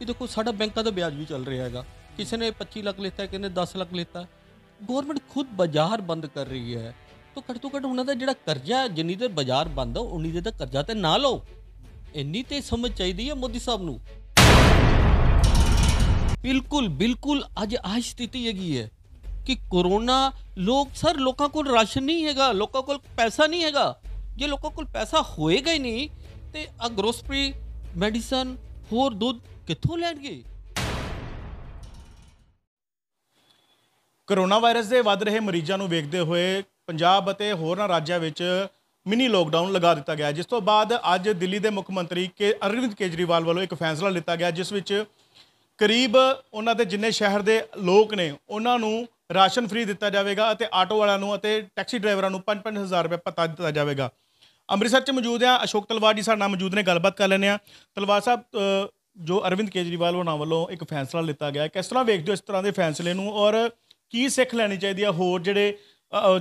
ਇਹ ਦੇਖੋ ਸਾਡਾ ਬੈਂਕਾਂ ਦਾ ਵਿਆਜ ਵੀ ਚੱਲ ਰਿਹਾ ਹੈਗਾ ਕਿਸੇ ਨੇ 25 ਲੱਖ ਲਿੱਤਾ ਨੇ 10 ਲੱਖ ਲਿੱਤਾ ਗਵਰਨਮੈਂਟ ਖੁਦ ਬਾਜ਼ਾਰ ਬੰਦ ਕਰ ਰਹੀ ਹੈ ਤੋ ਘੱਟ ਤੋਂ ਘੱਟ ਉਹਨਾਂ ਦਾ ਜਿਹੜਾ ਕਰਜ਼ਾ ਜਿੰਨੀ ਦੇਰ ਬਾਜ਼ਾਰ ਬੰਦ ਹੋ ਉਨੀ ਦੇਰ ਤੱਕ ਕਰਜ਼ਾ ਤੇ ਨਾ ਲਓ ਇੰਨੀ ਤੇ ਸਮਝ ਚਾਹੀਦੀ ਹੈ ਮੋਦੀ ਸਾਹਿਬ ਨੂੰ ਬਿਲਕੁਲ ਬਿਲਕੁਲ ਅੱਜ ਆਹ ਸਥਿਤੀ ਹੈਗੀ ਹੈ ਕਿ ਕਰੋਨਾ ਲੋਕ ਸਰ ਲੋਕਾਂ ਕੋਲ ਰਾਸ਼ਨ ਨਹੀਂ ਹੈਗਾ ਲੋਕਾਂ ਕੋਲ ਪੈਸਾ ਨਹੀਂ ਹੈਗਾ ਜੇ ਲੋਕਾਂ ਕੋਲ ਪੈਸਾ ਹੋਏਗਾ ਹੀ ਨਹੀਂ ਤੇ ਆ ਗਰੋਸਰੀ ਮੈਡੀਸਨ ਹੋਰ ਦੁੱਧ ਕਿੱਥੋਂ ਲੈਣਗੇ ਕਰੋਨਾ ਵਾਇਰਸ ਦੇ ਵੱਧ ਰਹੇ ਮਰੀਜ਼ਾਂ ਨੂੰ ਵੇਖਦੇ ਹੋਏ ਪੰਜਾਬ ਅਤੇ ਹੋਰਨਾਂ ਰਾਜਾਂ ਵਿੱਚ ਮਿਨੀ ਲੋਕਡਾਊਨ ਲਗਾ ਦਿੱਤਾ ਗਿਆ ਜਿਸ ਤੋਂ ਬਾਅਦ ਅੱਜ ਦਿੱਲੀ ਦੇ ਮੁੱਖ ਮੰਤਰੀ ਕੇ ਅਰਵਿੰਦ ਕੇਜਰੀਵਾਲ ਵੱਲੋਂ ਇੱਕ ਫੈਸਲਾ ਲਿੱਤਾ ਗਿਆ ਜਿਸ ਵਿੱਚ ਕਰੀਬ ਉਹਨਾਂ ਦੇ ਜਿੰਨੇ ਸ਼ਹਿਰ ਦੇ ਲੋਕ ਨੇ ਉਹਨਾਂ ਨੂੰ ਰਾਸ਼ਨ ਫ੍ਰੀ ਦਿੱਤਾ ਜਾਵੇਗਾ ਅਤੇ ਆਟੋ ਵਾਲਿਆਂ ਨੂੰ ਅਤੇ ਟੈਕਸੀ ਡਰਾਈਵਰਾਂ ਨੂੰ 5-5000 ਰੁਪਏ ਪਤਾ ਦਿੱਤਾ ਜਾਵੇਗਾ ਅੰਮ੍ਰਿਤਸਰ 'ਚ ਮੌਜੂਦ ਆ ਅਸ਼ੋਕ ਤਲਵਾਰ ਜੀ ਸਾਡੇ ਨਾਲ ਮੌਜੂਦ ਨੇ ਗੱਲਬਾਤ ਕਰ ਲੈਣੇ ਆ ਤਲਵਾਰ ਸਾਹਿਬ ਜੋ ਅਰਵਿੰਦ ਕੇਜਰੀਵਾਲ ਉਹਨਾਂ ਵੱਲੋਂ ਇੱਕ ਫੈਸਲਾ ਲਿੱਤਾ ਗਿਆ ਕਿਸ ਤਰ੍ਹਾਂ ਵੇਖਦੇ ਹੋ ਇਸ ਤਰ੍ਹਾਂ ਦੇ ਫੈਸਲੇ ਨੂੰ ਔਰ ਕੀ ਸਿੱਖ ਲੈਣੀ ਚਾਹੀਦੀ ਆ ਹੋਰ ਜਿਹੜੇ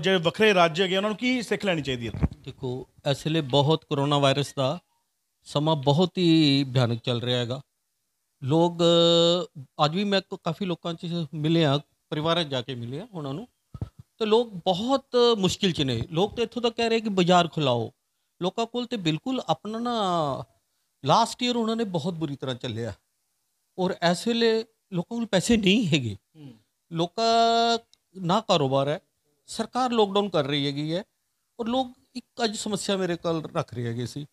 ਜਿਹੜੇ ਵੱਖਰੇ ਰਾਜ ਹੈਗੇ ਉਹਨਾਂ ਨੂੰ ਕੀ ਸਿੱਖ ਲੈਣੀ ਚਾਹੀਦੀ ਹੈ ਦੇਖੋ ਅਸਲੇ ਲਈ ਬਹੁਤ ਕਰੋਨਾ ਵਾਇਰਸ ਦਾ ਸਮਾਂ ਬਹੁਤ ਹੀ ਭਿਆਨਕ ਚੱਲ ਰਿਹਾ ਹੈਗਾ ਲੋਕ ਅੱਜ ਵੀ ਮੈਂ ਕਾਫੀ ਲੋਕਾਂ ਚ ਮਿਲੇ ਆ ਪਰਿਵਾਰਾਂ ਜਾ ਕੇ ਮਿਲੇ ਆ ਉਹਨਾਂ ਨੂੰ ਤੇ ਲੋਕ ਬਹੁਤ ਮੁਸ਼ਕਿਲ ਚ ਨੇ ਲੋਕ ਤੇ ਇੱਥੋਂ ਤੱਕ ਕਹਿ ਰਹੇ ਕਿ ਬਾਜ਼ਾਰ ਖੁਲਾਓ ਲੋਕਾਂ ਕੋਲ ਤੇ ਬਿਲਕੁਲ ਆਪਣਾ ਨਾ ਲਾਸਟ ਈਅਰ ਉਹਨਾਂ ਨੇ ਬਹੁਤ ਬੁਰੀ ਤਰ੍ਹਾਂ ਚੱਲਿਆ ਔਰ ਐਸੇ ਲਈ ਲੋਕਾਂ ਕੋਲ ਪੈਸੇ ਨਹੀਂ ਹੈਗੇ ਲੋਕਾਂ ਨਾ ਕਾਰੋਬਾਰ ਹੈ ਸਰਕਾਰ ਲੋਕਡਾਊਨ ਕਰ ਰਹੀ ਹੈਗੀ ਹੈ ਔਰ ਲੋਕ ਇੱਕ ਅੱਜ ਸਮੱਸਿਆ ਮੇਰੇ ਕੋਲ ਰੱਖ ਰਹੇ ਹੈਗੇ ਸੀ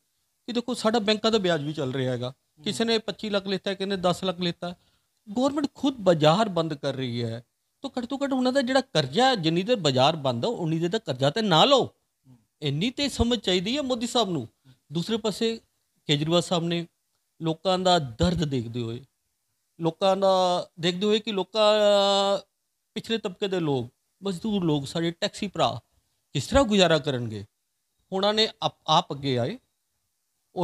ਕਿ ਦੇਖੋ ਸਾਡਾ ਬੈਂਕਾਂ ਦਾ ਵਿਆਜ ਵੀ ਚੱਲ ਰਿਹਾ ਹੈਗਾ ਕਿਸੇ ਨੇ 25 ਲੱਖ ਲਿੱਤਾ ਕਿਸੇ ਨੇ 10 ਲੱਖ ਲਿੱਤਾ ਗਵਰਨਮੈਂਟ ਖੁਦ ਬਾਜ਼ਾਰ ਬੰਦ ਕਰ ਰਹੀ ਹੈ ਤਾਂ ਘੱਟ ਤੋਂ ਘੱਟ ਉਹਨਾਂ ਦਾ ਜਿਹੜਾ ਕਰਜ਼ਾ ਜਿੰਨੀ ਦੇਰ ਬਾਜ਼ਾਰ ਬੰਦ ਹੋ ਉਨੀ ਦੇਰ ਤੱਕ ਕਰਜ਼ਾ ਤੇ ਨਾ ਲਓ ਇੰਨੀ ਤੇ ਸਮਝ ਚਾਹੀਦੀ ਹੈ ਮੋਦੀ ਸਾਹਿਬ ਨੂੰ ਦੂਸਰੇ ਪਾਸੇ ਕੇਜਰੀਵਾਲ ਸਾਹਿਬ ਨੇ ਲੋਕਾਂ ਦਾ ਦਰਦ ਦੇਖਦੇ ਹੋਏ ਲੋਕਾਂ ਦਾ ਦੇਖਦੇ ਹੋਏ ਕਿ ਲੋਕਾਂ ਪਿਛਲੇ ਤਬਕੇ ਦੇ ਲੋਕ ਮਜ਼ਦੂਰ ਲੋਕ ਸਾਡੇ ਟੈਕਸੀ ਭਰਾ ਕਿਸ ਤਰ੍ਹਾਂ ਗੁਜ਼ਾਰਾ ਕਰਨਗੇ ਉਹਨਾਂ ਨੇ ਆਪ ਅੱਗੇ ਆਏ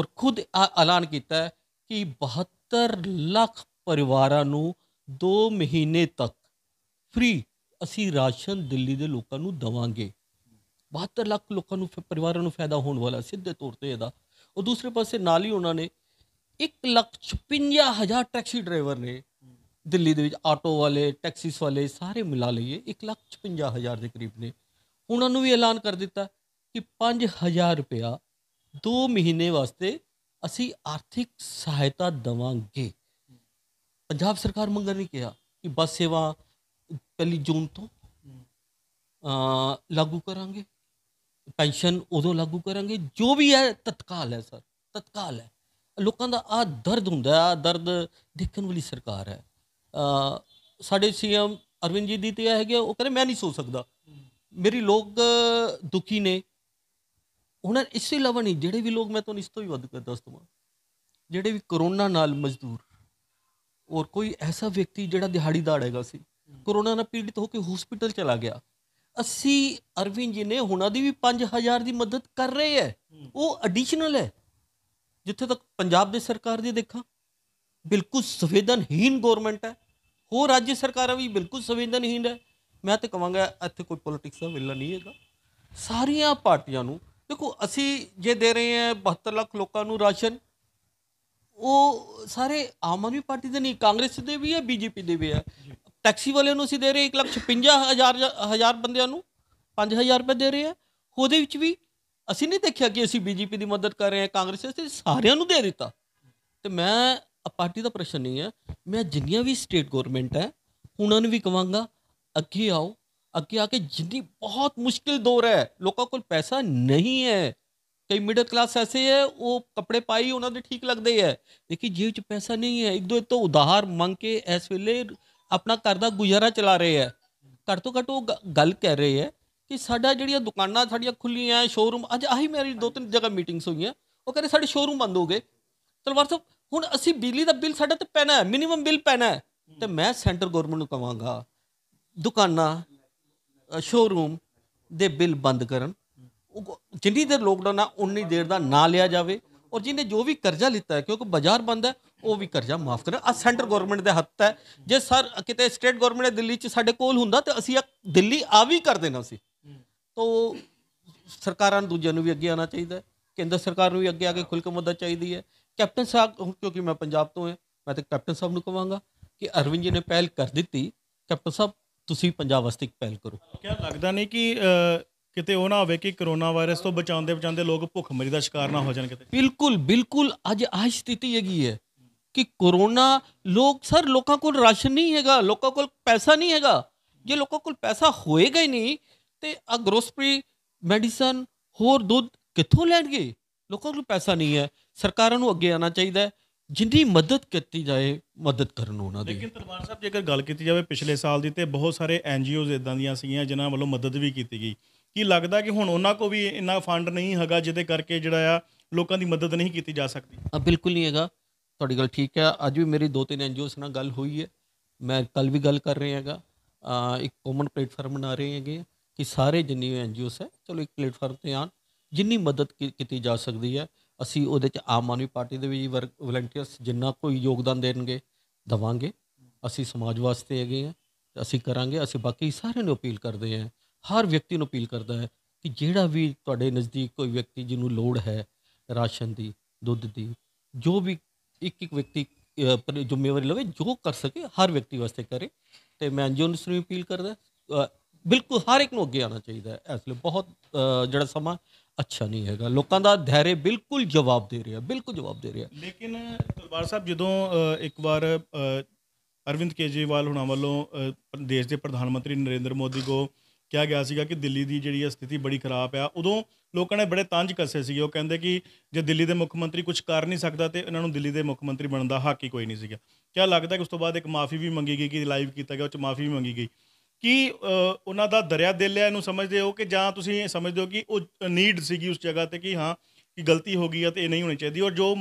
ਔਰ ਖੁਦ ਐਲਾਨ ਕੀਤਾ ਕਿ 72 ਲੱਖ ਪਰਿਵਾਰਾਂ ਨੂੰ 2 ਮਹੀਨੇ ਤੱਕ ਫ੍ਰੀ ਅਸੀਂ ਰਾਸ਼ਨ ਦਿੱਲੀ ਦੇ ਲੋਕਾਂ ਨੂੰ ਦਵਾਂਗੇ 72 ਲੱਖ ਲੋਕਾਂ ਨੂੰ ਪਰਿਵਾਰਾਂ ਨੂੰ ਫਾਇਦਾ ਹੋਣ ਵਾਲਾ ਸਿੱਧੇ ਤੌਰ ਤੇ ਇਹਦਾ ਉਹ ਦੂਸਰੇ ਪਾਸੇ ਨਾਲ ਹੀ ਉਹਨਾਂ ਨੇ 156000 ਟੈਕਸੀ ਡਰਾਈਵਰ ਨੇ ਦਿੱਲੀ ਦੇ ਵਿੱਚ ਆਟੋ ਵਾਲੇ ਟੈਕਸੀਸ ਵਾਲੇ ਸਾਰੇ ਮਿਲਾ ਲਈਏ 156000 ਦੇ ਕਰੀਬ ਨੇ ਉਹਨਾਂ ਨੂੰ ਵੀ ਐਲਾਨ ਕਰ ਦਿੱਤਾ ਕਿ 5000 ਰੁਪਿਆ 2 ਮਹੀਨੇ ਵਾਸਤੇ ਅਸੀਂ ਆਰਥਿਕ ਸਹਾਇਤਾ ਦਵਾਂਗੇ ਪੰਜਾਬ ਸਰਕਾਰ ਮੰਗਰ ਨਹੀਂ ਕਿਹਾ ਕਿ ਬੱਸ ਸੇਵਾ ਪਹਿਲੀ ਜੂਨ ਤੋਂ ਲਾਗੂ ਕਰਾਂਗੇ ਪੈਨਸ਼ਨ ਉਦੋਂ ਲਾਗੂ ਕਰਾਂਗੇ ਜੋ ਵੀ ਹੈ ਤਤਕਾਲ ਹੈ ਸਰ ਤਤਕਾਲ ਹੈ ਲੋਕਾਂ ਦਾ ਆ ਦਰਦ ਹੁੰਦਾ ਆ ਦਰਦ ਦੇਖਣ ਵਾਲੀ ਸਰਕਾਰ ਹੈ ਸਾਡੇ ਸੀਐਮ ਅਰਵਿੰਦ ਜੀ ਦੀ ਤੇ ਹੈਗੇ ਉਹ ਕਹਿੰਦੇ ਮੈਂ ਨਹੀਂ ਸੋ ਸਕਦਾ ਮੇਰੀ ਲੋਕ ਦੁਖੀ ਨੇ ਉਹਨਾਂ ਇਸ ਤੋਂ ਇਲਾਵਾ ਨਹੀਂ ਜਿਹੜੇ ਵੀ ਲੋਕ ਮੈਂ ਤੁਹਾਨੂੰ ਇਸ ਤੋਂ ਵੀ ਵੱਧ ਕਰ ਦੱਸ ਦਵਾਂ ਜਿਹੜੇ ਵੀ ਕਰੋਨਾ ਨਾਲ ਮਜ਼ਦੂਰ ਔਰ ਕੋਈ ਐਸਾ ਵਿਅਕਤੀ ਜਿਹੜਾ ਦਿਹਾੜੀਦਾਰ ਹੈਗਾ ਸੀ ਕਰੋਨਾ ਨਾਲ ਪੀੜਿਤ ਹੋ ਕੇ ਹਸਪੀਟਲ ਚਲਾ ਗਿਆ ਅਸੀਂ ਅਰਵਿੰਦ ਜੀ ਨੇ ਹੁਣਾਂ ਦੀ ਵੀ 5000 ਦੀ ਮਦਦ ਕਰ ਰਹੇ ਹੈ ਉਹ ਐਡੀਸ਼ਨਲ ਹੈ ਜਿੱਥੇ ਤੱਕ ਪੰਜਾਬ ਦੇ ਸਰਕਾਰ ਦੀ ਦੇਖਾਂ ਬਿਲਕੁਲ ਸੰਵੇਦਨਹੀਨ ਗਵਰਨਮੈਂਟ ਹੈ ਹੋਰ ਰਾਜ ਸਰਕਾਰਾਂ ਵੀ ਬਿਲਕੁਲ ਸੰਵੇਦਨਹੀਨ ਹੈ ਮੈਂ ਤੇ ਕਹਾਂਗਾ ਇੱਥੇ ਕੋਈ ਪੋਲਿਟਿਕਸ ਦਾ ਵਿਲਾ ਨਹੀਂ ਹੈਗਾ ਸਾਰੀਆਂ ਪਾਰਟੀਆਂ ਨੂੰ ਦੇਖੋ ਅਸੀਂ ਜੇ ਦੇ ਰਹੇ ਹਾਂ 72 ਲੱਖ ਲੋਕਾਂ ਨੂੰ ਰਾਸ਼ਨ ਉਹ ਸਾਰੇ ਆਮ ਆਦਮੀ ਪਾਰਟੀ ਦੇ ਨਹੀਂ ਕਾਂਗਰਸ ਦੇ ਵੀ ਹੈ ਬੀਜੇਪੀ ਦੇ ਵੀ ਹੈ ਟੈਕਸੀ ਵਾਲਿਆਂ ਨੂੰ ਅਸੀਂ ਦੇ ਰਹੇ 1,56,000 ਹਜ਼ਾਰ ਬੰਦਿਆਂ ਨੂੰ 5000 ਰੁਪਏ ਦੇ ਰਹੇ ਆ ਉਹਦੇ ਵਿੱਚ ਵੀ ਅਸੀਂ ਨਹੀਂ ਦੇਖਿਆ ਕਿ ਅਸੀਂ ਬੀਜੇਪੀ ਦੀ ਮਦਦ ਕਰ ਰਹੇ ਹਾਂ ਕਾਂਗਰਸ ਦੇ ਸਾਰਿਆਂ ਨੂੰ ਦੇ ਦਿੱਤਾ ਤੇ ਮੈਂ ਪਾਰਟੀ ਦਾ ਪ੍ਰਸ਼ਨ ਨਹੀਂ ਹੈ ਮੈਂ ਜਿੰਨੀਆਂ ਵੀ ਸਟੇਟ ਗਵਰਨਮੈਂਟ ਹੈ ਉਹਨਾਂ ਨੂੰ ਵੀ ਕਵਾਂਗਾ ਅੱਗੇ ਆਓ ਅੱਗੇ ਆ ਕੇ ਜਿੰਨੀ ਬਹੁਤ ਮੁਸ਼ਕਿਲ ਦੌਰ ਹੈ ਲੋਕਾਂ ਕੋਲ ਪੈਸਾ ਨਹੀਂ ਹੈ ਕਈ ਮਿਡਲ ਕਲਾਸ ਐਸੇ ਹੈ ਉਹ ਕੱਪੜੇ ਪਾਈ ਉਹਨਾਂ ਦੇ ਠੀਕ ਲੱਗਦੇ ਹੈ ਦੇਖੀ ਜੀਵ 'ਚ ਪੈਸਾ ਨਹੀਂ ਹੈ ਇੱਕ ਦੋ ਤੋਂ ਉਧਾਰ ਮੰਗ ਕੇ ਇਸ ਵੇਲੇ ਆਪਣਾ ਘਰ ਦਾ ਗੁਜ਼ਾਰਾ ਚਲਾ ਰਹੇ ਹੈ ਘਰ ਤੋਂ ਘਟੂ ਗੱਲ ਕਰ ਰਹੇ ਹੈ ਕਿ ਸਾਡਾ ਜਿਹੜੀਆਂ ਦੁਕਾਨਾਂ ਸਾਡੀਆਂ ਖੁੱਲੀਆਂ ਸ਼ੋਰੂਮ ਅੱਜ ਆਹੀ ਮੇਰੀ ਦੋ ਤਿੰਨ ਜਗ੍ਹਾ ਮੀਟਿੰਗਸ ਹੋਈਆਂ ਉਹ ਕਹਿੰਦੇ ਸਾਡੇ ਸ਼ੋਰੂਮ ਬੰਦ ਹੋ ਗਏ ਤਲਵਾਰ ਸਾਹਿਬ ਹੁਣ ਅਸੀਂ ਬਿਜਲੀ ਦਾ ਬਿੱਲ ਸਾਡਾ ਤੇ ਪੈਣਾ ਹੈ ਮਿਨੀਮਮ ਬਿੱਲ ਪੈਣਾ ਹੈ ਤੇ ਮੈਂ ਸੈਂਟਰ ਗਵਰਨਮੈਂਟ ਨੂੰ ਕਵਾਂਗਾ ਦੁਕਾਨਾਂ ਸ਼ੋਰੂਮ ਦੇ ਬਿੱਲ ਬੰਦ ਕਰਨ ਜਿੰਨੀ ਦੇਰ ਲੋਕਡਾਊਨ ਆ ਉਨੀ ਦੇਰ ਦਾ ਨਾ ਲਿਆ ਜਾਵੇ ਔਰ ਜਿਹਨੇ ਜੋ ਵੀ ਕਰਜ਼ਾ ਲਿੱਤਾ ਹੈ ਕਿਉਂਕਿ ਬਾਜ਼ਾਰ ਬੰਦ ਹੈ ਉਹ ਵੀ ਕਰਜ਼ਾ ਮਾਫ ਕਰਨਾ ਆ ਸੈਂਟਰ ਗਵਰਨਮੈਂਟ ਦੇ ਹੱਥ ਹੈ ਜੇ ਸਰ ਕਿਤੇ ਸਟੇਟ ਗਵਰਨਮੈਂਟ ਦਿੱਲੀ 'ਚ ਸਾਡੇ ਕੋਲ ਹੁੰਦਾ ਤੇ ਅਸੀਂ ਦਿੱਲੀ ਆ ਵੀ ਕਰ ਦੇਣਾ ਸੀ ਤੋ ਸਰਕਾਰਾਂ ਨੂੰ ਦੂਜਿਆਂ ਨੂੰ ਵੀ ਅੱਗੇ ਆਉਣਾ ਚਾਹੀਦਾ ਕੇਂਦਰ ਸਰਕਾਰ ਨੂੰ ਵੀ ਅੱਗੇ ਆ ਕੇ ਖੁੱਲ ਕੇ ਮਦਦ ਚਾਹੀਦੀ ਹੈ ਕੈਪਟਨ ਸਾਹਿਬ ਕਿਉਂਕਿ ਮੈਂ ਪੰਜਾਬ ਤੋਂ ਹਾਂ ਮੈਂ ਤੇ ਕੈਪਟਨ ਸਾਹਿਬ ਨੂੰ ਕਹਾਂਗਾ ਕਿ ਅਰਵਿੰਦ ਜੀ ਨੇ ਪਹਿਲ ਕਰ ਦਿੱਤੀ ਕੈਪਟਨ ਸਾਹਿਬ ਤੁਸੀਂ ਪੰਜਾਬ ਵਾਸਤੇ ਪਹਿਲ ਕਰੋ ਕਿਹਾ ਲੱਗਦਾ ਨਹੀਂ ਕਿ ਕਿਤੇ ਉਹ ਨਾ ਹੋਵੇ ਕਿ ਕਰੋਨਾ ਵਾਇਰਸ ਤੋਂ ਬਚਾਉਂਦੇ ਬਚਾਉਂਦੇ ਲੋਕ ਭੁੱਖਮਰੀ ਦਾ ਸ਼ਿਕਾਰ ਨਾ ਹੋ ਜਾਣ ਕਿਤੇ ਬਿਲਕੁਲ ਬਿਲਕੁਲ ਅੱਜ ਆਹ ਸਥਿਤੀ ਹੈਗੀ ਹੈ ਕਿ ਕਰੋਨਾ ਲੋਕ ਸਰ ਲੋਕਾਂ ਕੋਲ ਰਾਸ਼ਨ ਨਹੀਂ ਹੈਗਾ ਲੋਕਾਂ ਕੋਲ ਪੈਸਾ ਨਹੀਂ ਹੈਗਾ ਜੇ ਲੋਕਾਂ ਕੋਲ ਪੈਸਾ ਹੋਏਗਾ ਹੀ ਨਹੀਂ ਤੇ ਆ ਗਰੋਸਰੀ ਮੈਡੀਸਨ ਹੋਰ ਦੁੱਧ ਕਿੱਥੋਂ ਲੈਣਗੇ ਲੋਕਾਂ ਕੋਲ ਪੈਸਾ ਨਹੀਂ ਹੈ ਸਰਕਾਰਾਂ ਨੂੰ ਅੱਗੇ ਆਣਾ ਚਾਹੀਦਾ ਹੈ ਜਿੰਦੀ ਮਦਦ ਕੀਤੀ ਜਾਏ ਮਦਦ ਕਰਨ ਉਹਨਾਂ ਦੀ ਲੇਕਿਨ ਦਰਬਾਰ ਸਾਹਿਬ ਜੇਕਰ ਗੱਲ ਕੀਤੀ ਜਾਵੇ ਪਿਛਲੇ ਸਾਲ ਦੀ ਤੇ ਬਹੁਤ ਸਾਰੇ ਐਨਜੀਓਜ਼ ਇਦਾਂ ਦੀਆਂ ਸੀਗੀਆਂ ਜਿਨ੍ਹਾਂ ਵੱਲੋਂ ਮਦਦ ਵੀ ਕੀਤੀ ਗਈ ਕੀ ਲੱਗਦਾ ਕਿ ਹੁਣ ਉਹਨਾਂ ਕੋ ਵੀ ਇੰਨਾ ਫੰਡ ਨਹੀਂ ਹੈਗਾ ਜਿਹਦੇ ਕਰਕੇ ਜਿਹੜਾ ਆ ਲੋਕਾਂ ਦੀ ਮਦਦ ਨਹੀਂ ਕੀਤੀ ਜਾ ਸਕਦੀ ਆ ਬਿਲਕੁਲ ਨਹੀਂ ਹੈਗਾ ਤੁਹਾਡੀ ਗੱਲ ਠੀਕ ਹੈ ਅੱਜ ਵੀ ਮੇਰੀ ਦੋ ਤਿੰਨ ਐਨਜੀਓਸ ਨਾਲ ਗੱਲ ਹੋਈ ਹੈ ਮੈਂ ਕੱਲ ਵੀ ਗੱਲ ਕਰ ਰਹੇ ਹਾਂਗਾ ਇੱਕ ਕਾਮਨ ਪਲੇਟਫਾਰਮ ਬਣਾ ਰਹੇ ਹੈਗੇ ਕਿ ਸਾਰੇ ਜਿੰਨੀ ਐਨਜੀਓਸ ਹੈ ਚਲੋ ਇੱਕ ਪਲੇਟਫਾਰਮ ਤੇ ਆਣ ਜਿੰਨੀ ਮਦਦ ਕੀਤੀ ਜਾ ਸਕਦੀ ਹੈ ਅਸੀਂ ਉਹਦੇ ਚ ਆਮ ਆਦਮੀ ਪਾਰਟੀ ਦੇ ਵੀ ਵਲੰਟੀਅਰਸ ਜਿੰਨਾ ਕੋਈ ਯੋਗਦਾਨ ਦੇਣਗੇ ਦਵਾਂਗੇ ਅਸੀਂ ਸਮਾਜ ਵਾਸਤੇ ਹੈਗੇ ਆ ਅਸੀਂ ਕਰਾਂਗੇ ਅਸੀਂ ਬਾਕੀ ਸਾਰਿਆਂ ਨੂੰ ਅਪੀਲ ਕਰਦੇ ਆ ਹਰ ਵਿਅਕਤੀ ਨੂੰ ਅਪੀਲ ਕਰਦਾ ਹੈ ਕਿ ਜਿਹੜਾ ਵੀ ਤੁਹਾਡੇ ਨਜ਼ਦੀਕ ਕੋਈ ਵਿਅਕਤੀ ਜਿਹਨੂੰ ਲੋੜ ਹੈ ਰਾਸ਼ਨ ਦੀ ਦੁੱਧ ਦੀ ਜੋ ਵੀ ਇੱਕ ਇੱਕ ਵਿਅਕਤੀ ਆਪਣੀ ਜ਼ਿੰਮੇਵਾਰੀ ਲਵੇ ਜੋ ਕਰ ਸਕੇ ਹਰ ਵਿਅਕਤੀ ਵਾਸਤੇ ਕਰੇ ਤੇ ਮੈਂ ਐਨਜੀਓ ਨੂੰ ਵੀ ਅਪੀਲ ਕਰਦਾ ਬਿਲਕੁਲ ਹਰ ਇੱਕ ਨੂੰ ਅੱਗੇ ਆਣਾ ਚਾਹੀਦਾ ਹੈ ਇਸ ਲਈ ਬਹੁਤ ਜਿਹੜਾ ਸਮਾਂ ਅੱਛਾ ਨਹੀਂ ਹੈਗਾ ਲੋਕਾਂ ਦਾ ਧੈਰੇ ਬਿਲਕੁਲ ਜਵਾਬ ਦੇ ਰਿਹਾ ਬਿਲਕੁਲ ਜਵਾਬ ਦੇ ਰਿਹਾ ਲੇਕਿਨ ਦਰਬਾਰ ਸਾਹਿਬ ਜਦੋਂ ਇੱਕ ਵਾਰ ਅਰਵਿੰਦ ਕੇਜੀਵਾਲ ਹੁਣਾਂ ਵੱਲੋਂ ਦੇਸ਼ ਦੇ ਪ੍ਰਧਾਨ ਮੰਤਰੀ ਨਰਿੰਦਰ ਮੋਦੀ ਕੋ ਕਿਹਾ ਗਿਆ ਸੀਗਾ ਕਿ ਦਿੱਲੀ ਦੀ ਜਿਹੜੀ ਹੈ ਸਥਿਤੀ ਬੜੀ ਖਰਾਬ ਆ ਉਦੋਂ ਲੋਕਾਂ ਨੇ ਬੜੇ ਤੰਜ ਕੱਸੇ ਸੀਗੇ ਉਹ ਕਹਿੰਦੇ ਕਿ ਜੇ ਦਿੱਲੀ ਦੇ ਮੁੱਖ ਮੰਤਰੀ ਕੁਝ ਕਰ ਨਹੀਂ ਸਕਦਾ ਤੇ ਇਹਨਾਂ ਨੂੰ ਦਿੱਲੀ ਦੇ ਮੁੱਖ ਮੰਤਰੀ ਬਣਨ ਦਾ ਹੱਕ ਹੀ ਕੋਈ ਨਹੀਂ ਸੀਗਾ ਕਿਆ ਲੱਗਦਾ ਕਿ ਉਸ ਤੋਂ ਬਾਅਦ ਇੱਕ ਮਾਫੀ ਵੀ ਮੰਗੀ ਗਈ ਕਿ ਲਾਈਵ ਕੀਤਾ ਗਿਆ ਉਹ ਚ ਮਾਫੀ ਵੀ ਮੰਗੀ ਗਈ ਕਿ ਉਹਨਾਂ ਦਾ ਦਰਿਆ ਦਿਲ ਹੈ ਇਹਨੂੰ ਸਮਝਦੇ ਹੋ ਕਿ ਜਾਂ ਤੁਸੀਂ ਸਮਝਦੇ ਹੋ ਕਿ ਉਹ ਨੀਡ ਸੀਗੀ ਉਸ ਜਗ੍ਹਾ ਤੇ ਕਿ ਹਾਂ ਕਿ ਗਲਤੀ ਹੋ ਗਈ ਹੈ ਤੇ ਇਹ ਨਹੀਂ ਹੋਣੀ ਚਾਹੀਦੀ ਔਰ ਜੋ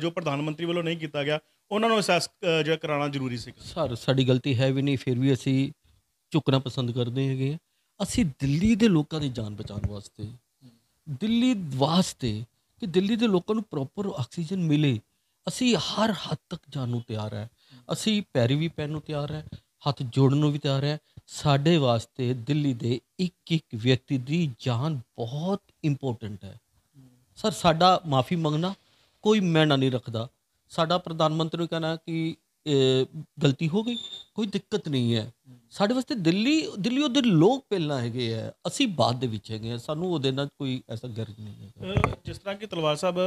ਜੋ ਪ੍ਰਧਾਨ ਮੰਤਰੀ ਵੱਲੋਂ ਨਹੀਂ ਕੀਤਾ ਗਿਆ ਉਹਨਾਂ ਨੂੰ ਅਸੈਸ ਜਿਹੜਾ ਕਰਾਉਣਾ ਜ਼ਰੂਰੀ ਸੀ ਸਰ ਸਾਡੀ ਗਲਤੀ ਹੈ ਵੀ ਨਹੀਂ ਫਿਰ ਵੀ ਅਸੀਂ ਝੁਕਣਾ ਪਸੰਦ ਕਰਦੇ ਹੈਗੇ ਅਸੀਂ ਦਿੱਲੀ ਦੇ ਲੋਕਾਂ ਦੀ ਜਾਨ ਬਚਾਉਣ ਵਾਸਤੇ ਦਿੱਲੀ ਵਾਸਤੇ ਕਿ ਦਿੱਲੀ ਦੇ ਲੋਕਾਂ ਨੂੰ ਪ੍ਰੋਪਰ ਆਕਸੀਜਨ ਮਿਲੇ ਅਸੀਂ ਹਰ ਹੱਦ ਤੱਕ ਜਾਨ ਨੂੰ ਤਿਆਰ ਹੈ ਅਸੀਂ ਪੈਰੀ ਵੀ ਪੈਨ ਨੂੰ ਤਿਆਰ ਹੈ ਹੱਥ ਜੋੜਨ ਨੂੰ ਵੀ ਤਿਆਰ ਹੈ ਸਾਡੇ ਵਾਸਤੇ ਦਿੱਲੀ ਦੇ ਇੱਕ ਇੱਕ ਵਿਅਕਤੀ ਦੀ ਜਾਨ ਬਹੁਤ ਇੰਪੋਰਟੈਂਟ ਹੈ ਸਰ ਸਾਡਾ ਮਾਫੀ ਮੰਗਣਾ ਕੋਈ ਮੈਨਾ ਨਹੀਂ ਰੱਖਦਾ ਸਾਡਾ ਪ੍ਰਧਾਨ ਮੰਤਰੀ ਨੂੰ ਕਹਿਣਾ ਕਿ ਗਲਤੀ ਹੋ ਗਈ ਕੋਈ ਦਿੱਕਤ ਨਹੀਂ ਹੈ ਸਾਡੇ ਵਾਸਤੇ ਦਿੱਲੀ ਦਿੱਲੀ ਉਹਦੇ ਲੋਕ ਪਹਿਲਾਂ ਹੈਗੇ ਆ ਅਸੀਂ ਬਾਅਦ ਦੇ ਵਿੱਚ ਹੈਗੇ ਆ ਸਾਨੂੰ ਉਹਦੇ ਨਾਲ ਕੋਈ ਐਸਾ ਗਰਜ ਨਹੀਂ ਹੈ ਜਿਸ ਤਰ੍ਹਾਂ ਕਿ ਤਲਵਾਰ ਸਾਹਿਬ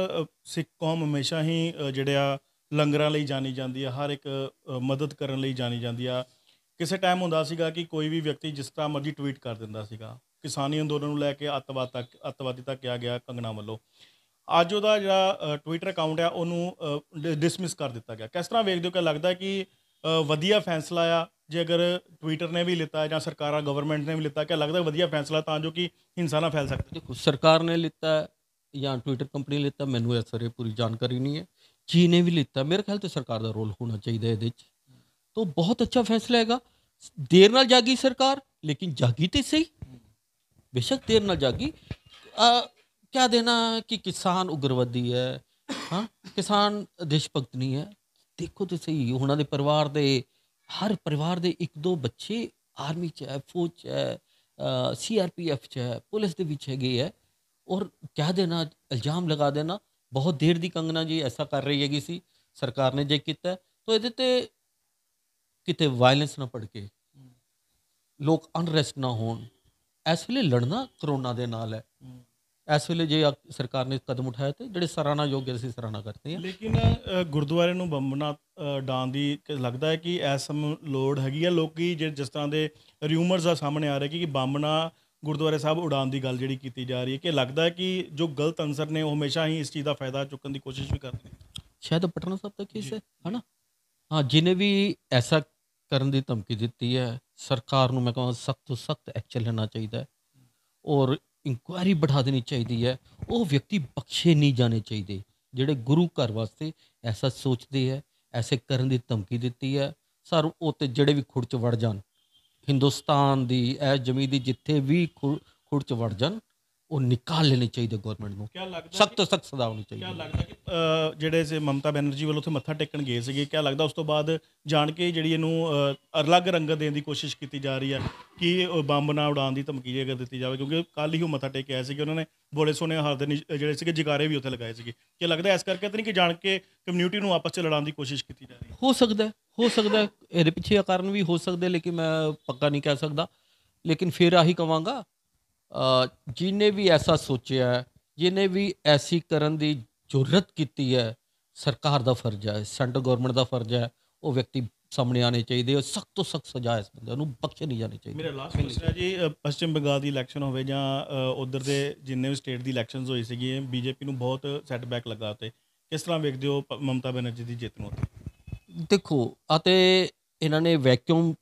ਸਿੱਖ ਕੌਮ ਹਮੇਸ਼ਾ ਹੀ ਜਿਹੜਿਆ ਲੰਗਰਾਂ ਲਈ ਜਾਣੀ ਜਾਂਦੀ ਆ ਹਰ ਇੱਕ ਮਦਦ ਕਰਨ ਲਈ ਜਾਣੀ ਜਾਂਦੀ ਆ ਕਿਸੇ ਟਾਈਮ ਹੁੰਦਾ ਸੀਗਾ ਕਿ ਕੋਈ ਵੀ ਵਿਅਕਤੀ ਜਿਸ ਤਰ੍ਹਾਂ ਮਰਜ਼ੀ ਟਵੀਟ ਕਰ ਦਿੰਦਾ ਸੀਗਾ ਕਿਸਾਨੀ ਅੰਦੋਲਨ ਨੂੰ ਲੈ ਕੇ ਅੱਤਵਾਦ ਤੱਕ ਅੱਤਵਾਦੀ ਤੱਕ ਕਿਹਾ ਗਿਆ ਕੰਗਣਾ ਵੱਲੋਂ ਅੱਜ ਉਹਦਾ ਜਿਹੜਾ ਟਵਿੱਟਰ ਅਕਾਊਂਟ ਆ ਉਹਨੂੰ ਡਿਸਮਿਸ ਕਰ ਦਿੱਤਾ ਗਿਆ ਕਿਸ ਤਰ੍ਹਾਂ ਵੇਖਦੇ ਹੋ ਕਿ ਲੱਗਦਾ ਕਿ ਵਧੀਆ ਫੈਸਲਾ ਆ ਜੇ ਅਗਰ ਟਵਿੱਟਰ ਨੇ ਵੀ ਲਿੱਤਾ ਜਾਂ ਸਰਕਾਰਾਂ ਗਵਰਨਮੈਂਟ ਨੇ ਵੀ ਲਿੱਤਾ ਕਿ ਲੱਗਦਾ ਵਧੀਆ ਫੈਸਲਾ ਤਾਂ ਜੋ ਕਿ ਹਿੰਸਾ ਨਾ ਫੈਲ ਸਕੇ ਦੇਖੋ ਸਰਕਾਰ ਨੇ ਲਿੱਤਾ ਜਾਂ ਟਵਿੱਟਰ ਕੰਪਨੀ ਲਿੱਤਾ ਮੈਨੂੰ ਇਸ ਬਾਰੇ ਪੂਰੀ ਜਾਣਕਾਰੀ ਨਹੀਂ ਹੈ ਚੀਨ ਨੇ ਵੀ ਲਿੱਤਾ ਮੇਰੇ ਖਿਆਲ ਤੇ ਸਰਕਾਰ ਦਾ ਰੋਲ ਹੋਣਾ ਚਾਹੀਦਾ ਇਹਦੇ ਵਿੱਚ ਤੋਂ ਬਹੁਤ ਅੱਛਾ ਫੈਸਲਾ ਹੈਗਾ ਦੇਰ ਨਾਲ ਜਾਗੀ ਸਰਕਾਰ ਲੇਕਿਨ ਜਾਗੀ ਤੇ ਸਹੀ ਬੇਸ਼ੱਕ ਦੇਰ ਨਾਲ ਜਾਗੀ ਦੇਣਾ ਕਿ ਕਿਸਾਨ किसान ਹੈ ਹਾਂ ਕਿਸਾਨ ਦੇਸ਼ ਭਗਤ ਨਹੀਂ ਹੈ ਦੇਖੋ ਤੇ ਸਹੀ ਉਹਨਾਂ ਦੇ ਪਰਿਵਾਰ ਦੇ ਹਰ ਪਰਿਵਾਰ ਦੇ ਇੱਕ ਦੋ ਬੱਚੇ ਆਰਮੀ ਚ ਹੈ ਫੌਜ ਚ ਹੈ ਸੀਆਰਪੀਐਫ ਚ ਹੈ ਪੁਲਿਸ ਦੇ ਵਿੱਚ ਹੈਗੇ ਹੈ ਔਰ ਕਹਿ ਦੇਣਾ ਇਲਜ਼ਾਮ ਲਗਾ ਦੇਣਾ ਬਹੁਤ ਧੀਰ ਦੀ ਕੰਗਨਾ ਜੀ ਐਸਾ ਕਰ ਰਹੀ ਹੈਗੀ ਸੀ ਸਰਕਾਰ ਨੇ ਜੇ ਕੀਤਾ ਤਾਂ ਇਹਦੇ ਤੇ ਕਿਤੇ ਵਾਇਲੈਂਸ ਨਾ ਪੜ ਕੇ ਲੋਕ ਅਨਰੈਸਟ ਨਾ ਹੋਣ ਐਸ ਵੇਲੇ ਲੜਨਾ ਕਰੋਨਾ ਦੇ ਨਾਲ ਹੈ ਇਸ ਵੇਲੇ ਜੇ ਸਰਕਾਰ ਨੇ ਕਦਮ ਉਠਾਇਆ ਤੇ ਜਿਹੜੇ ਸਰਾਣਾ ਯੋਗ ਅਸੀਂ ਸਰਾਣਾ ਕਰਦੇ ਹਾਂ ਲੇਕਿਨ ਗੁਰਦੁਆਰੇ ਨੂੰ ਬੰਬਨਾ ਡਾਂ ਦੀ ਲੱਗਦਾ ਹੈ ਕਿ ਇਸ ਸਮ ਲੋੜ ਹੈਗੀ ਆ ਲੋਕੀ ਜੇ ਜਿਸ ਤਰ੍ਹਾਂ ਦੇ ਰਿਊਮਰਸ ਆ ਸਾਹਮਣੇ ਆ ਰਹੇ ਕਿ ਕਿ ਬੰਬਨਾ ਗੁਰਦੁਆਰੇ ਸਾਹਿਬ ਉਡਾਨ ਦੀ ਗੱਲ ਜਿਹੜੀ ਕੀਤੀ ਜਾ ਰਹੀ ਹੈ ਕਿ ਲੱਗਦਾ ਹੈ ਕਿ ਜੋ ਗਲਤ ਅਨਸਰ ਨੇ ਉਹ ਹਮੇਸ਼ਾ ਹੀ ਇਸ ਚੀਜ਼ ਦਾ ਫਾਇਦਾ ਚੁੱਕਣ ਦੀ ਕੋਸ਼ਿਸ਼ ਵੀ ਕਰਦੇ ਨੇ ਸ਼ਾਇਦ ਪਟਨਾ ਸਾਹਿਬ ਦਾ ਕੇਸ ਹੈ ਹਨਾ ਹਾਂ ਜਿਨੇ ਵੀ ਐਸਾ ਕਰਨ ਦੀ ਧਮਕੀ ਦਿੱਤੀ ਹੈ ਸਰਕਾਰ ਨੂੰ ਮੈਂ ਕਹਾਂ ਸਖਤ ਤੋਂ ਸਖਤ ਐਕਸ਼ਨ ਲੈਣਾ ਚਾਹੀਦਾ ਹੈ ਔਰ ਇਨਕੁਆਇਰੀ ਬਿਠਾ ਦੇਣੀ ਚਾਹੀਦੀ ਹੈ ਉਹ ਵਿਅਕਤੀ ਬਖਸ਼ੇ ਨਹੀਂ ਜਾਣੇ ਚਾਹੀਦੇ ਜਿਹੜੇ ਗੁਰੂ ਘਰ ਵਾਸਤੇ ਐਸਾ ਸੋਚਦੇ ਹੈ ਐਸੇ ਕਰਨ ਦੀ ਧਮਕੀ ਦਿੱਤੀ ਹੈ ਸਰ ਉਹ ਤੇ ਜਿਹੜੇ ਵੀ ਖੁਰਚ ਵੜ ਜਾਣ ਹਿੰਦੁਸਤਾਨ ਦੀ ਇਹ ਜ਼ਮੀਨ ਦੀ ਜਿੱਥੇ ਵੀ ਖੁਰਚ ਵੜ ਜਾਣ ਉਹ ਨਿਕਾਲ ਲੈਣੇ ਚਾਹੀਦੇ ਗਵਰਨਮੈਂਟ ਨੂੰ ਸਖਤ ਤੋਂ ਸਖਤ ਸਜ਼ਾ ਹੋਣੀ ਚਾਹੀਦੀ ਹੈ ਕੀ ਲੱਗਦਾ ਕਿ ਜਿਹੜੇ ਸੇ ਮਮਤਾ ਬੈਨਰਜੀ ਵੱਲੋਂ ਉੱਥੇ ਮੱਥਾ ਟੇਕਣ ਗਏ ਸੀਗੇ ਕੀ ਲੱਗਦਾ ਉਸ ਤੋਂ ਬਾਅਦ ਜਾਣ ਕੇ ਜਿਹੜੀ ਇਹਨੂੰ ਅਲੱਗ ਰੰਗਤ ਦੇਣ ਦੀ ਕੋਸ਼ਿਸ਼ ਕੀਤੀ ਜਾ ਰਹੀ ਹੈ ਕਿ ਬੰਬ ਨਾ ਉਡਾਉਣ ਦੀ ਧਮਕੀ ਜੇ ਦਿੱਤੀ ਜਾਵੇ ਕਿਉਂਕਿ ਕੱਲ ਹੀ ਉਹ ਮੱਥਾ ਟੇਕ ਆਏ ਸੀਗੇ ਉਹਨਾਂ ਨੇ ਬੋਲੇ ਸੋਨੇ ਹਾਰ ਦੇ ਜਿਹੜੇ ਸੀਗੇ ਜਗਾਰੇ ਵੀ ਉੱਥੇ ਲਗਾਏ ਸੀਗੇ ਕੀ ਲੱਗਦਾ ਇਸ ਕਰਕੇ ਤਾਂ ਨਹੀਂ ਕਿ ਜਾਣ ਕੇ ਕਮਿਊਨਿਟੀ ਨੂੰ ਆਪਸ 'ਚ ਲੜਾਉਣ ਦੀ ਕੋਸ਼ਿਸ਼ ਕੀਤੀ ਜਾ ਰਹੀ ਹੈ ਹੋ ਸਕਦਾ ਹੋ ਸਕਦਾ ਇਹਦੇ ਪਿੱਛੇ ਕਾਰਨ ਵੀ ਹੋ ਸਕਦੇ ਲੇਕਿਨ ਮੈਂ ਪੱਕਾ ਨਹੀਂ ਕਹਿ ਸਕਦਾ ਲੇਕਿਨ ਫਿਰ ਆਹੀ ਕਵਾਂਗਾ ਜਿਨੇ ਵੀ ਐਸਾ ਸੋਚਿਆ ਜਿਨੇ ਵੀ ਐਸੀ ਕਰਨ ਦੀ ਜੁਰਤ ਕੀਤੀ ਹੈ ਸਰਕਾਰ ਦਾ ਫਰਜ਼ ਹੈ ਸੈਂਟਰ ਗਵਰਨਮੈਂਟ ਦਾ ਫਰਜ਼ ਹੈ ਉਹ ਵਿਅਕਤੀ ਸਾਹਮਣੇ ਆਣੇ ਚਾਹੀਦੇ ਔਰ ਸਖਤ ਤੋਂ ਸਖਤ ਸਜ਼ਾ ਇਸ ਬੰਦੇ ਨੂੰ ਬਖਸ਼ੇ ਨਹੀਂ ਜਾਣੀ ਚਾਹੀਦੀ ਮੇਰਾ ਲਾਸਟ ਕੁਐਸਚਨ ਹੈ ਜੀ ਪਸ਼ਚਿਮ ਬੰਗਾਲ ਦੀ ਇਲੈਕਸ਼ਨ ਹੋਵੇ ਜਾਂ ਉਧਰ ਦੇ ਜਿੰਨੇ ਵੀ ਸਟੇਟ ਦੀ ਇਲੈਕਸ਼ਨਸ ਹੋਈ ਸੀਗੀ ਬੀਜੇਪੀ ਨੂੰ ਬਹੁਤ ਸੈਟਬੈਕ ਲੱਗਾ ਤੇ ਕਿਸ ਤਰ੍ਹਾਂ ਵੇਖਦੇ ਹੋ ਮਮਤਾ ਬੈਨਰਜੀ ਦੀ ਜਿੱਤ ਨੂੰ ਦੇਖੋ ਅਤੇ ਇਹਨਾਂ ਨੇ ਵੈਕਿਊਮ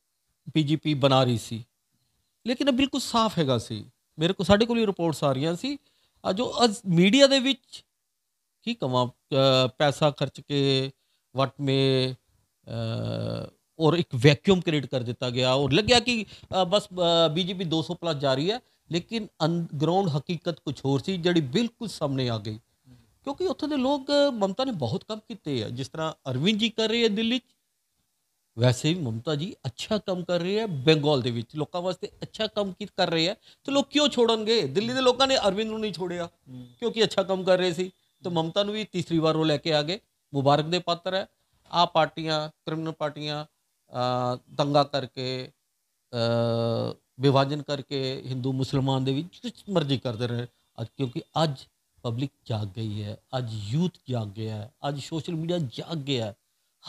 ਪੀਜੀਪੀ ਬਣਾ ਰਹੀ ਸੀ ਲੇਕਿਨ ਬਿਲਕੁਲ ਸਾਫ਼ ਹੈਗਾ ਸੀ ਮੇਰੇ ਕੋ ਸਾਡੇ ਕੋਲ ਹੀ ਰਿਪੋਰਟਸ ਆ ਰਹੀਆਂ ਸੀ ਆ ਜੋ ਮੀਡੀਆ ਦੇ ਵਿੱਚ ਕੀ ਕਵਾਂ ਪੈਸਾ ਖਰਚ ਕੇ ਵਟ ਮੇ ਔਰ ਇੱਕ ਵੈਕਿਊਮ ਕ੍ਰੀਏਟ ਕਰ ਦਿੱਤਾ ਗਿਆ ਔਰ ਲੱਗਿਆ ਕਿ ਬਸ ਬੀਜੇਪੀ 200 ਪਲੱਸ ਜਾ ਰਹੀ ਹੈ ਲੇਕਿਨ ਗਰਾਊਂਡ ਹਕੀਕਤ ਕੁਝ ਹੋਰ ਸੀ ਜਿਹੜੀ ਬਿਲਕੁਲ ਸਾਹਮਣੇ ਆ ਗਈ ਕਿਉਂਕਿ ਉੱਥੇ ਦੇ ਲੋਕ ਮਮਤਾ ਨੇ ਬਹੁਤ ਕੰਮ ਕੀਤੇ ਆ ਜਿਸ ਤਰ੍ਹਾਂ ਅਰਵਿੰਦ ਜੀ ਕਰ ਰਹੇ ਆ ਦਿੱਲੀ 'ਚ ਵੈਸੇ ਵੀ ਮਮਤਾ ਜੀ ਅੱਛਾ ਕੰਮ ਕਰ ਰਹੀ ਹੈ ਬੰਗਾਲ ਦੇ ਵਿੱਚ ਲੋਕਾਂ ਵਾਸਤੇ ਅੱਛਾ ਕੰਮ ਕੀ ਕਰ ਰਹੀ ਹੈ ਤੇ ਲੋਕ ਕਿਉਂ ਛੋੜਨਗੇ ਦਿੱਲੀ ਦੇ ਲੋਕਾਂ ਨੇ ਅਰਵਿੰਦ ਨੂੰ ਨਹੀਂ ਛੋੜਿਆ ਕਿਉਂਕਿ ਅੱਛਾ ਕੰਮ ਕਰ ਰਹੇ ਸੀ ਤੇ ਮਮਤਾ ਨੂੰ ਵੀ ਤੀਸਰੀ ਵਾਰ ਉਹ ਲੈ ਕੇ ਆ ਗਏ ਮੁਬਾਰਕ ਦੇ ਪਾਤਰ ਹੈ ਆ ਪਾਰਟੀਆਂ ਕ੍ਰਿਮੀਨਲ ਪਾਰਟੀਆਂ ਦੰਗਾ ਕਰਕੇ ਵਿਭਾਜਨ ਕਰਕੇ ਹਿੰਦੂ ਮੁਸਲਮਾਨ ਦੇ ਵਿੱਚ ਕੁਝ ਮਰਜ਼ੀ ਕਰਦੇ ਰਹੇ ਅੱਜ ਕਿਉਂਕਿ ਅੱਜ ਪਬਲਿਕ ਜਾਗ ਗਈ ਹੈ ਅੱਜ ਯੂਥ ਜਾਗ ਗਿਆ ਹੈ ਅੱਜ ਸੋਸ਼ਲ ਮੀਡੀਆ ਜਾਗ ਗਿਆ ਹੈ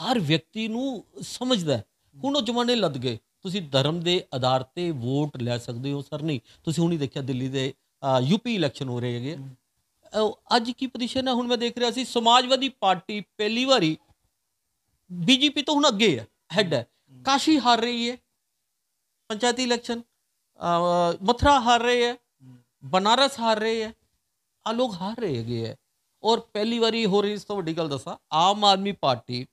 ਹਰ ਵਿਅਕਤੀ ਨੂੰ ਸਮਝਦਾ ਹੁਣ ਉਹ ਜਮਾਨੇ ਲੱਦ ਗਏ ਤੁਸੀਂ ਧਰਮ ਦੇ ਆਧਾਰ ਤੇ ਵੋਟ ਲੈ ਸਕਦੇ ਹੋ ਸਰ ਨਹੀਂ ਤੁਸੀਂ ਹੁਣੀ ਦੇਖਿਆ ਦਿੱਲੀ ਦੇ ਯੂਪੀ ਇਲੈਕਸ਼ਨ ਹੋ ਰਹੇ ਹੈਗੇ ਅੱਜ ਕੀ ਪੋਜੀਸ਼ਨ ਹੈ ਹੁਣ ਮੈਂ ਦੇਖ ਰਿਹਾ ਸੀ ਸਮਾਜਵਾਦੀ ਪਾਰਟੀ ਪਹਿਲੀ ਵਾਰੀ ਬੀਜੇਪੀ ਤੋਂ ਹੁਣ ਅੱਗੇ ਹੈ ਹੈਡ ਹੈ ਕਾਸ਼ੀ ਹਾਰ ਰਹੀ ਹੈ ਪੰਚਾਇਤੀ ਇਲੈਕਸ਼ਨ ਮਥਰਾ ਹਾਰ ਰਹੀ ਹੈ ਬਨਾਰਸ ਹਾਰ ਰਹੀ ਹੈ ਆ ਲੋਕ ਹਾਰ ਰਹੇ ਹੈਗੇ ਔਰ ਪਹਿਲੀ ਵਾਰੀ ਹੋ ਰਹੀ ਇਸ ਤੋਂ ਵੱਡੀ ਗੱਲ ਦੱਸਾਂ ਆਮ ਆਦਮੀ ਪਾਰਟੀ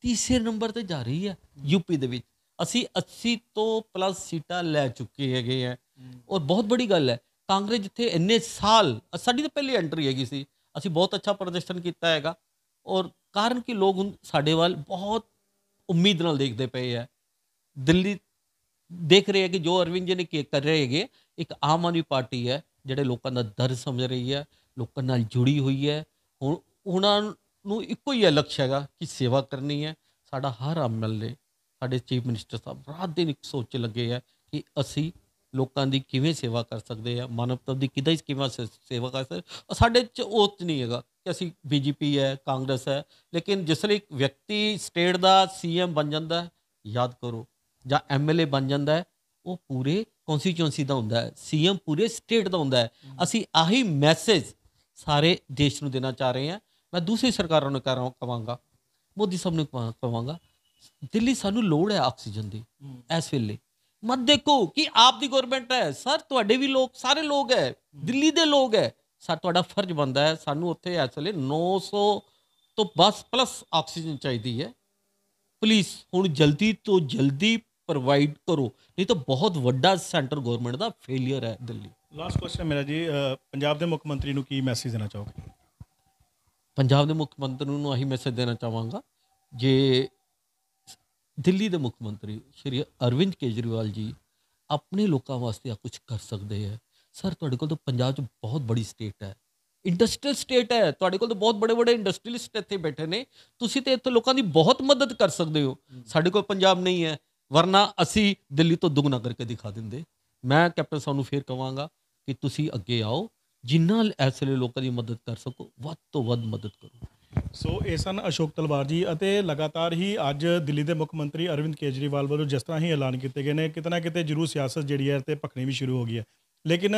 ਤੀਸਰੇ ਨੰਬਰ ਤੇ ਜਾ ਰਹੀ ਹੈ ਯੂਪੀ ਦੇ ਵਿੱਚ ਅਸੀਂ 80 ਤੋਂ ਪਲੱਸ ਸੀਟਾਂ ਲੈ ਚੁੱਕੇ ਹੈਗੇ ਆ ਔਰ ਬਹੁਤ ਬੜੀ ਗੱਲ ਹੈ ਕਾਂਗਰਸ ਜਿੱਥੇ ਇੰਨੇ ਸਾਲ ਸਾਡੀ ਤਾਂ ਪਹਿਲੀ ਐਂਟਰੀ ਹੈਗੀ ਸੀ ਅਸੀਂ ਬਹੁਤ ਅੱਛਾ ਪ੍ਰਦਰਸ਼ਨ ਕੀਤਾ ਹੈਗਾ ਔਰ ਕਾਰਨ ਕਿ ਲੋਕ ਸਾਡੇ ਵੱਲ ਬਹੁਤ ਉਮੀਦ ਨਾਲ ਦੇਖਦੇ ਪਏ ਆ ਦਿੱਲੀ ਦੇਖ ਰਹੇ ਹੈ ਕਿ ਜੋ ਅਰਵਿੰਦ ਜੀ ਨੇ ਕੀ ਕਰ ਰਹੇ ਹੈਗੇ ਇੱਕ ਆਮ ਆਦਮੀ ਪਾਰਟੀ ਹੈ ਜਿਹੜੇ ਲੋਕਾਂ ਦਾ ਦਰਦ ਸਮਝ ਰਹੀ ਹੈ ਲੋਕਾਂ ਨਾਲ ਜੁੜੀ ਹੋਈ ਹੈ ਹੁਣ ਉਹਨਾਂ ਨੂੰ ਇੱਕੋ ਹੀ ਲਕਸ਼ ਹੈਗਾ ਕਿ ਸੇਵਾ ਕਰਨੀ ਹੈ ਸਾਡਾ ਹਰ ਐਮਐਲਏ ਸਾਡੇ ਚੀਫ ਮਿਨਿਸਟਰ ਸਾਹਿਬ ਰਾਤ ਦਿਨ ਇੱਕ ਸੋਚ ਲੱਗੇ ਆ ਕਿ ਅਸੀਂ ਲੋਕਾਂ ਦੀ ਕਿਵੇਂ ਸੇਵਾ ਕਰ ਸਕਦੇ ਆ ਮਾਨਵਤਾ ਦੀ ਕਿਦਾਂ ਕਿਵੇਂ ਸੇਵਾ ਕਰ ਸਕਦੇ ਆ ਸਾਡੇ ਚ ਉਹ ਨਹੀਂ ਹੈਗਾ ਕਿ ਅਸੀਂ ਬੀਜੇਪੀ ਹੈ ਕਾਂਗਰਸ ਹੈ ਲੇਕਿਨ ਜਿਸ ਲਈ ਇੱਕ ਵਿਅਕਤੀ ਸਟੇਟ ਦਾ ਸੀਐਮ ਬਣ ਜਾਂਦਾ ਹੈ ਯਾਦ ਕਰੋ ਜਾਂ ਐਮਐਲਏ ਬਣ ਜਾਂਦਾ ਹੈ ਉਹ ਪੂਰੇ ਕਨਸਟੀਚੁਐਂਸੀ ਦਾ ਹੁੰਦਾ ਹੈ ਸੀਐਮ ਪੂਰੇ ਸਟੇਟ ਦਾ ਹੁੰਦਾ ਹੈ ਅਸੀਂ ਆਹੀ ਮੈਸੇਜ ਸਾਰੇ ਦੇਸ਼ ਨੂੰ ਦੇਣਾ ਚਾਹ ਰਹੇ ਹਾਂ ਮੈਂ ਦੂਸਰੀ ਸਰਕਾਰਾਂ ਨੂੰ ਕਹਾਂਗਾ ਮੋਦੀ ਸਾਹਿਬ ਨੂੰ ਕਹਾਂਗਾ ਦਿੱਲੀ ਸਾਨੂੰ ਲੋੜ ਹੈ ਆਕਸੀਜਨ ਦੀ ਇਸ ਵੇਲੇ ਮਤ ਦੇਖੋ ਕਿ ਆਪ ਦੀ ਗਵਰਨਮੈਂਟ ਹੈ ਸਰ ਤੁਹਾਡੇ ਵੀ ਲੋਕ ਸਾਰੇ ਲੋਕ ਹੈ ਦਿੱਲੀ ਦੇ ਲੋਕ ਹੈ ਸਰ ਤੁਹਾਡਾ ਫਰਜ਼ ਬੰਦਾ ਹੈ ਸਾਨੂੰ ਉੱਥੇ ਇਸ ਵੇਲੇ 900 ਤੋਂ ਬਸ ਪਲੱਸ ਆਕਸੀਜਨ ਚਾਹੀਦੀ ਹੈ ਪਲੀਜ਼ ਹੁਣ ਜਲਦੀ ਤੋਂ ਜਲਦੀ ਪ੍ਰੋਵਾਈਡ ਕਰੋ ਨਹੀਂ ਤਾਂ ਬਹੁਤ ਵੱਡਾ ਸੈਂਟਰ ਗਵਰਨਮੈਂਟ ਦਾ ਫੇਲਿਅਰ ਹੈ ਦਿੱਲੀ ਲਾਸਟ ਕੁਐਸਚਨ ਮੇਰਾ ਜੀ ਪੰਜਾਬ ਦੇ ਮੁੱਖ ਮੰਤਰੀ ਨੂੰ ਕੀ ਮੈਸੇਜ ਦੇਣਾ ਚਾਹੋਗੇ ਪੰਜਾਬ ਦੇ ਮੁੱਖ ਮੰਤਰੀ ਨੂੰ ਅਹੀ ਮੈਸੇਜ ਦੇਣਾ ਚਾਹਾਂਗਾ ਜੇ ਦਿੱਲੀ ਦੇ ਮੁੱਖ ਮੰਤਰੀ ਸ਼੍ਰੀ ਅਰਵਿੰਦ ਕੇਜਰੀਵਾਲ ਜੀ ਆਪਣੇ ਲੋਕਾਂ ਵਾਸਤੇ ਆ ਕੁਝ ਕਰ ਸਕਦੇ ਆ ਸਰ ਤੁਹਾਡੇ ਕੋਲ ਤਾਂ ਪੰਜਾਬ 'ਚ ਬਹੁਤ ਬੜੀ ਸਟੇਟ ਹੈ ਇੰਡਸਟਰੀਅਲ ਸਟੇਟ ਹੈ ਤੁਹਾਡੇ ਕੋਲ ਤਾਂ ਬਹੁਤ بڑے بڑے ਇੰਡਸਟਰੀਅਲਿਸਟ ਇੱਥੇ ਬੈਠੇ ਨੇ ਤੁਸੀਂ ਤੇ ਇੱਥੇ ਲੋਕਾਂ ਦੀ ਬਹੁਤ ਮਦਦ ਕਰ ਸਕਦੇ ਹੋ ਸਾਡੇ ਕੋਲ ਪੰਜਾਬ ਨਹੀਂ ਹੈ ਵਰਨਾ ਅਸੀਂ ਦਿੱਲੀ ਤੋਂ ਦੁਗਣਾ ਕਰਕੇ ਦਿਖਾ ਦਿੰਦੇ ਮੈਂ ਕੈਪਟਨ ਸਾਨੂੰ ਫੇਰ ਕਵਾਂਗਾ ਕਿ ਤੁਸੀਂ ਅੱਗੇ ਆਓ ਜਿੰਨਾ ਐਸਲੇ ਲੋਕਾਂ ਦੀ ਮਦਦ ਕਰ ਸਕੋ ਵੱਧ ਤੋਂ ਵੱਧ ਮਦਦ ਕਰੋ ਸੋ ਇਹ ਸਨ ਅਸ਼ੋਕ ਤਲਵਾਰ ਜੀ ਅਤੇ ਲਗਾਤਾਰ ਹੀ ਅੱਜ ਦਿੱਲੀ ਦੇ ਮੁੱਖ ਮੰਤਰੀ ਅਰਵਿੰਦ ਕੇਜਰੀਵਾਲ ਵੱਲੋਂ ਜਿਸ ਤਰ੍ਹਾਂ ਹੀ ਐਲਾਨ ਕੀਤੇ ਗਏ ਨੇ ਕਿਤਨਾ ਕਿਤੇ ਜ਼ਰੂਰ ਸਿਆਸਤ ਜਿਹੜੀ ਹੈ ਤੇ ਭਖਣੀ ਵੀ ਸ਼ੁਰੂ ਹੋ ਗਈ ਹੈ ਲੇਕਿਨ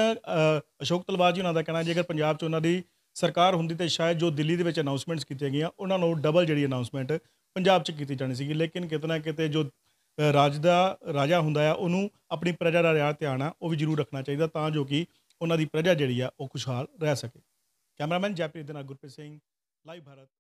ਅਸ਼ੋਕ ਤਲਵਾਰ ਜੀ ਉਹਨਾਂ ਦਾ ਕਹਿਣਾ ਜੇਕਰ ਪੰਜਾਬ 'ਚ ਉਹਨਾਂ ਦੀ ਸਰਕਾਰ ਹੁੰਦੀ ਤੇ ਸ਼ਾਇਦ ਜੋ ਦਿੱਲੀ ਦੇ ਵਿੱਚ ਅਨਾਉਂਸਮੈਂਟਸ ਕੀਤੀਆਂ ਗਈਆਂ ਉਹਨਾਂ ਨੂੰ ਡਬਲ ਜਿਹੜੀ ਅਨਾਉਂਸਮੈਂਟ ਪੰਜਾਬ 'ਚ ਕੀਤੀ ਜਾਣੀ ਸੀਗੀ ਲੇਕਿਨ ਕਿਤਨਾ ਕਿਤੇ ਜੋ ਰਾਜ ਦਾ ਰਾਜਾ ਹੁੰਦਾ ਆ ਉਹਨੂੰ ਆਪਣੀ ਪ੍ਰਜਾ ਦਾ ਰਿਆਤ ਧਿਆਨ ਆ ਉਹ ਵੀ ਜ਼ਰੂਰ ਰੱਖਣਾ ਚਾਹੀਦਾ ਤਾਂ ਜੋ ਕਿ ਉਹਨਾਂ ਦੀ ਪ੍ਰਜਾ ਜਿਹੜੀ ਆ ਉਹ ਖੁਸ਼ਹਾਲ ਰਹਿ ਸਕੇ ਕੈਮਰਾਮੈਨ ਜੈਪ੍ਰੀਤ ਦੇ ਨਾਲ ਗੁਰਪ੍ਰੀਤ ਸਿੰਘ ਲਾਈਵ ਭਾਰਤ